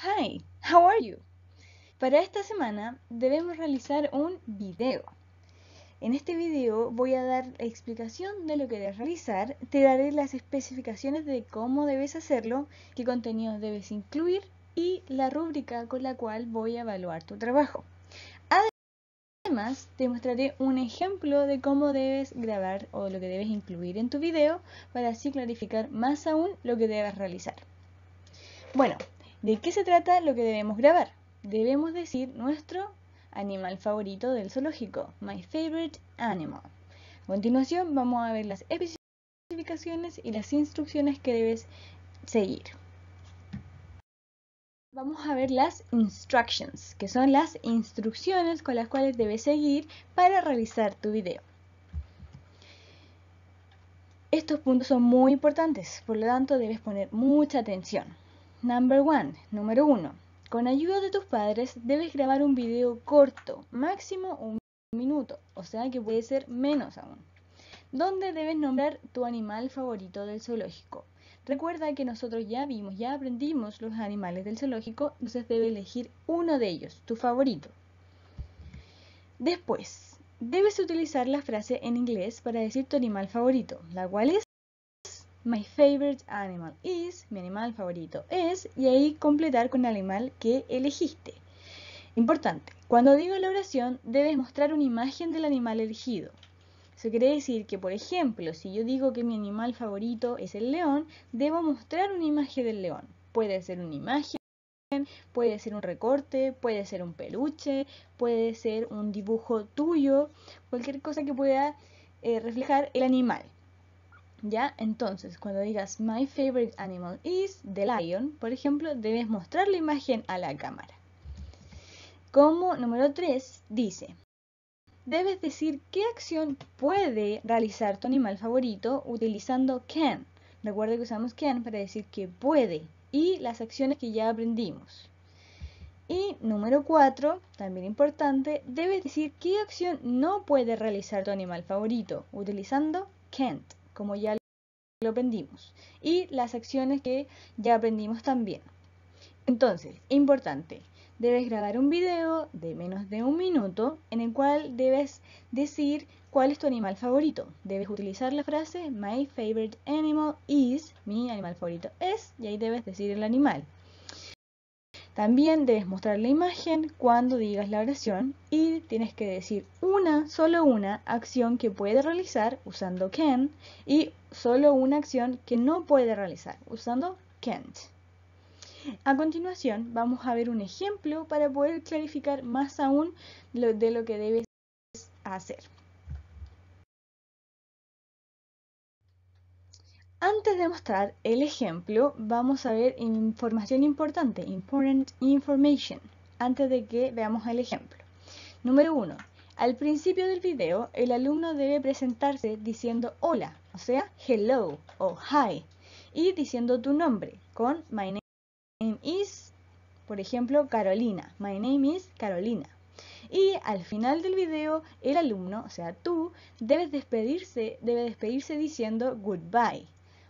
Hi, how are you? Para esta semana debemos realizar un video. En este video voy a dar la explicación de lo que debes realizar, te daré las especificaciones de cómo debes hacerlo, qué contenido debes incluir y la rúbrica con la cual voy a evaluar tu trabajo. Además, te mostraré un ejemplo de cómo debes grabar o lo que debes incluir en tu video para así clarificar más aún lo que debes realizar. Bueno, ¿De qué se trata lo que debemos grabar? Debemos decir nuestro animal favorito del zoológico, my favorite animal. A continuación vamos a ver las especificaciones y las instrucciones que debes seguir. Vamos a ver las instructions, que son las instrucciones con las cuales debes seguir para realizar tu video. Estos puntos son muy importantes, por lo tanto debes poner mucha atención. Number one, número uno. Con ayuda de tus padres debes grabar un video corto, máximo un minuto, o sea que puede ser menos aún, ¿Dónde debes nombrar tu animal favorito del zoológico. Recuerda que nosotros ya vimos, ya aprendimos los animales del zoológico, entonces debes elegir uno de ellos, tu favorito. Después, debes utilizar la frase en inglés para decir tu animal favorito, la cual es My favorite animal is, mi animal favorito es, y ahí completar con el animal que elegiste. Importante, cuando digo la oración debes mostrar una imagen del animal elegido. Eso quiere decir que, por ejemplo, si yo digo que mi animal favorito es el león, debo mostrar una imagen del león. Puede ser una imagen, puede ser un recorte, puede ser un peluche, puede ser un dibujo tuyo, cualquier cosa que pueda eh, reflejar el animal. ¿Ya? Entonces, cuando digas My favorite animal is the lion, por ejemplo, debes mostrar la imagen a la cámara. Como número 3 dice, debes decir qué acción puede realizar tu animal favorito utilizando can. Recuerda que usamos can para decir que puede y las acciones que ya aprendimos. Y número 4, también importante, debes decir qué acción no puede realizar tu animal favorito utilizando can't como ya lo aprendimos, y las acciones que ya aprendimos también. Entonces, importante, debes grabar un video de menos de un minuto en el cual debes decir cuál es tu animal favorito. Debes utilizar la frase My favorite animal is, mi animal favorito es, y ahí debes decir el animal. También debes mostrar la imagen cuando digas la oración y tienes que decir una, solo una acción que puede realizar usando can y solo una acción que no puede realizar usando can't. A continuación vamos a ver un ejemplo para poder clarificar más aún de lo que debes hacer. Antes de mostrar el ejemplo, vamos a ver información importante, important information, antes de que veamos el ejemplo. Número 1. Al principio del video, el alumno debe presentarse diciendo hola, o sea, hello o hi, y diciendo tu nombre con my name is, por ejemplo, Carolina. My name is Carolina. Y al final del video, el alumno, o sea, tú, debes despedirse, debe despedirse diciendo goodbye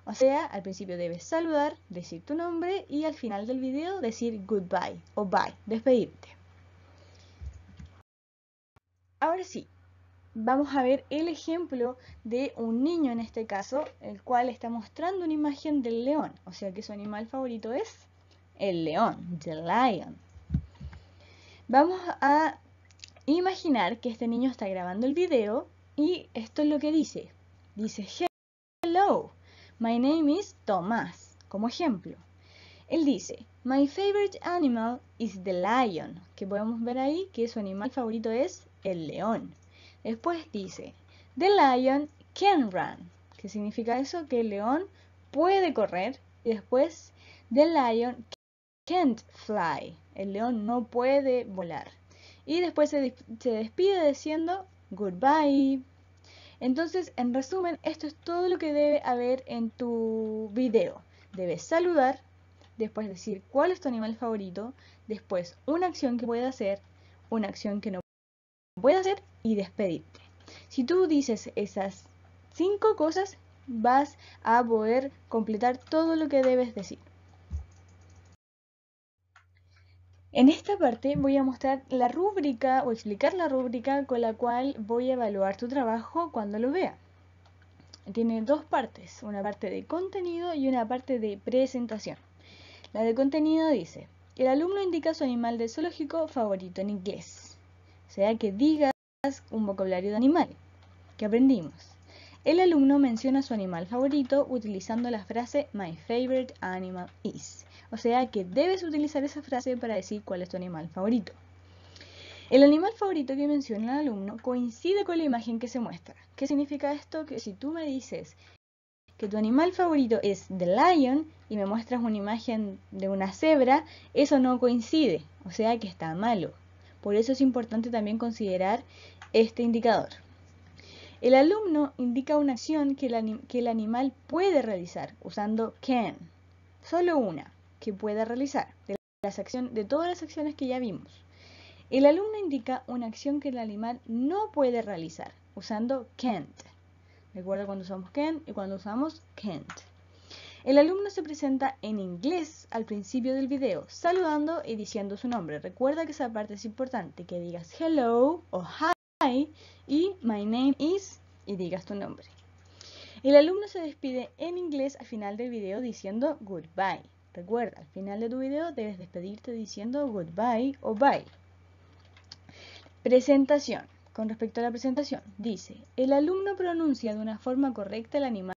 o sea, al principio debes saludar, decir tu nombre y al final del video decir goodbye o bye, despedirte. Ahora sí, vamos a ver el ejemplo de un niño en este caso, el cual está mostrando una imagen del león. O sea que su animal favorito es el león, the lion. Vamos a imaginar que este niño está grabando el video y esto es lo que dice. Dice, hello, My name is Tomás, como ejemplo. Él dice, My favorite animal is the lion, que podemos ver ahí que su animal favorito es el león. Después dice, The lion can run, que significa eso, que el león puede correr. Y después, The lion can't fly, el león no puede volar. Y después se, se despide diciendo, Goodbye. Entonces, en resumen, esto es todo lo que debe haber en tu video. Debes saludar, después decir cuál es tu animal favorito, después una acción que puedes hacer, una acción que no puedes hacer y despedirte. Si tú dices esas cinco cosas, vas a poder completar todo lo que debes decir. En esta parte voy a mostrar la rúbrica o explicar la rúbrica con la cual voy a evaluar tu trabajo cuando lo vea. Tiene dos partes, una parte de contenido y una parte de presentación. La de contenido dice, el alumno indica su animal de zoológico favorito en inglés. O sea, que digas un vocabulario de animal que aprendimos. El alumno menciona su animal favorito utilizando la frase My favorite animal is. O sea que debes utilizar esa frase para decir cuál es tu animal favorito. El animal favorito que menciona el alumno coincide con la imagen que se muestra. ¿Qué significa esto? Que si tú me dices que tu animal favorito es The Lion y me muestras una imagen de una cebra, eso no coincide, o sea que está malo. Por eso es importante también considerar este indicador. El alumno indica una acción que el, animal puede realizar usando can, solo una que pueda realizar, de, las acciones, de todas las acciones que ya vimos. El alumno indica una acción que el animal no puede realizar, usando can't. Recuerda cuando usamos can y cuando usamos can't. El alumno se presenta en inglés al principio del video, saludando y diciendo su nombre. Recuerda que esa parte es importante, que digas hello o hi y my name is y digas tu nombre. El alumno se despide en inglés al final del video diciendo goodbye. Recuerda, al final de tu video debes despedirte diciendo goodbye o bye. Presentación. Con respecto a la presentación, dice, el alumno pronuncia de una forma correcta el animal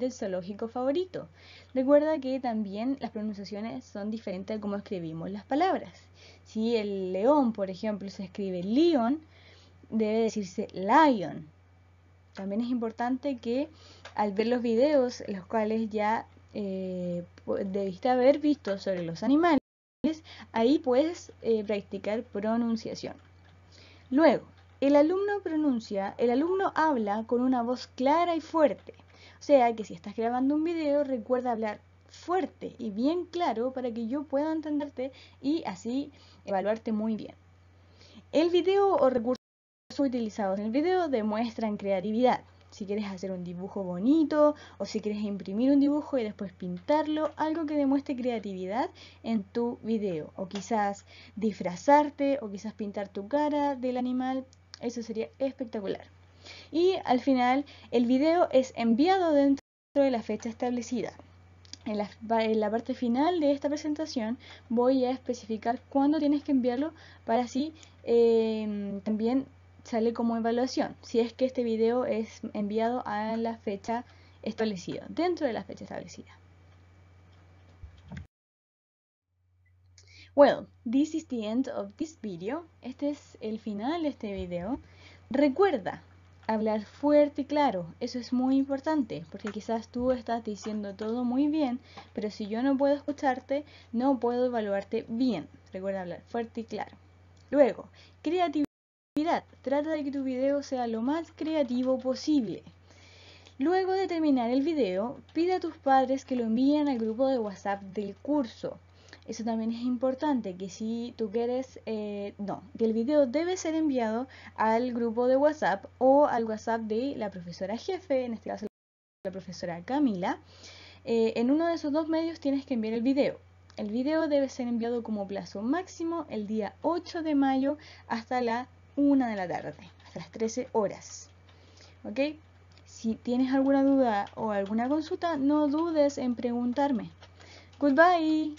del zoológico favorito. Recuerda que también las pronunciaciones son diferentes a cómo escribimos las palabras. Si el león, por ejemplo, se escribe león, debe decirse lion. También es importante que al ver los videos, los cuales ya eh, debiste haber visto sobre los animales, ahí puedes eh, practicar pronunciación. Luego, el alumno pronuncia, el alumno habla con una voz clara y fuerte. O sea que si estás grabando un video, recuerda hablar fuerte y bien claro para que yo pueda entenderte y así evaluarte muy bien. El video o recursos utilizados en el video demuestran creatividad. Si quieres hacer un dibujo bonito o si quieres imprimir un dibujo y después pintarlo, algo que demuestre creatividad en tu video. O quizás disfrazarte o quizás pintar tu cara del animal. Eso sería espectacular. Y al final, el video es enviado dentro de la fecha establecida. En la, parte final de esta presentación voy a especificar cuándo tienes que enviarlo para así eh, también sale como evaluación, si es que este video es enviado a la fecha establecida, dentro de la fecha establecida. Well, this is the end of this video. Este es el final de este video. Recuerda hablar fuerte y claro. Eso es muy importante porque quizás tú estás diciendo todo muy bien, pero si yo no puedo escucharte, no puedo evaluarte bien. Recuerda hablar fuerte y claro. Luego, creatividad. Trata de que tu video sea lo más creativo posible. Luego de terminar el video, pide a tus padres que lo envíen al grupo de WhatsApp del curso. Eso también es importante, que si tú quieres, eh, no, que el video debe ser enviado al grupo de WhatsApp o al WhatsApp de la profesora jefe, en este caso la profesora Camila. Eh, en uno de esos dos medios tienes que enviar el video. El video debe ser enviado como plazo máximo el día 8 de mayo hasta la 1 de la tarde, hasta las 13 horas. ¿Ok? Si tienes alguna duda o alguna consulta, no dudes en preguntarme. Goodbye.